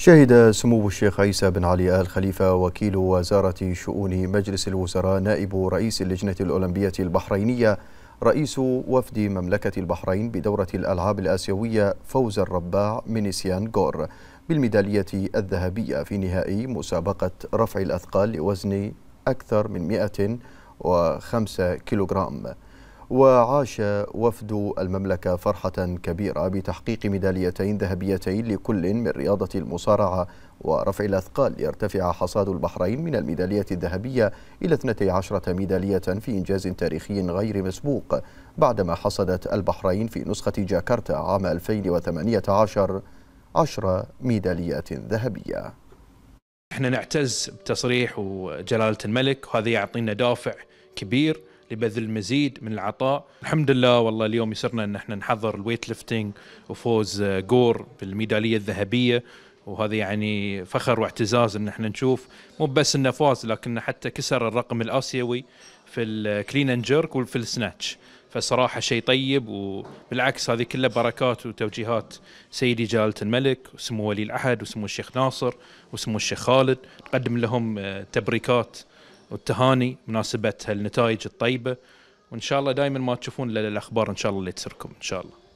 شهد سمو الشيخ عيسى بن علي آل خليفة وكيل وزارة شؤون مجلس الوزراء نائب رئيس اللجنة الأولمبية البحرينية رئيس وفد مملكة البحرين بدورة الألعاب الآسيوية فوز الرباع من نسيان جور بالميدالية الذهبية في نهائي مسابقة رفع الأثقال لوزن أكثر من 105 كيلوغرام وعاش وفد المملكة فرحة كبيرة بتحقيق ميداليتين ذهبيتين لكل من رياضة المصارعة ورفع الأثقال ليرتفع حصاد البحرين من الميدالية الذهبية إلى 12 ميدالية في إنجاز تاريخي غير مسبوق بعدما حصدت البحرين في نسخة جاكرتا عام 2018 10 ميداليات ذهبية احنا نعتز بتصريح وجلالة الملك وهذا يعطينا دافع كبير لبذل المزيد من العطاء الحمد لله والله اليوم يسرنا ان احنا نحضر الويت ليفتنج وفوز آه، جور بالميداليه الذهبيه وهذا يعني فخر واعتزاز ان احنا نشوف مو بس انه فاز لكن حتى كسر الرقم الاسيوي في الكلين اند جيرك وفي السناتش فصراحه شيء طيب وبالعكس هذه كلها بركات وتوجيهات سيدي جلاله الملك وسمو ولي العهد وسمو الشيخ ناصر وسمو الشيخ خالد نقدم لهم آه، تبريكات والتهاني مناسبتها النتائج الطيبة وإن شاء الله دائما ما تشوفون إلا الأخبار إن شاء الله اللي تسركم إن شاء الله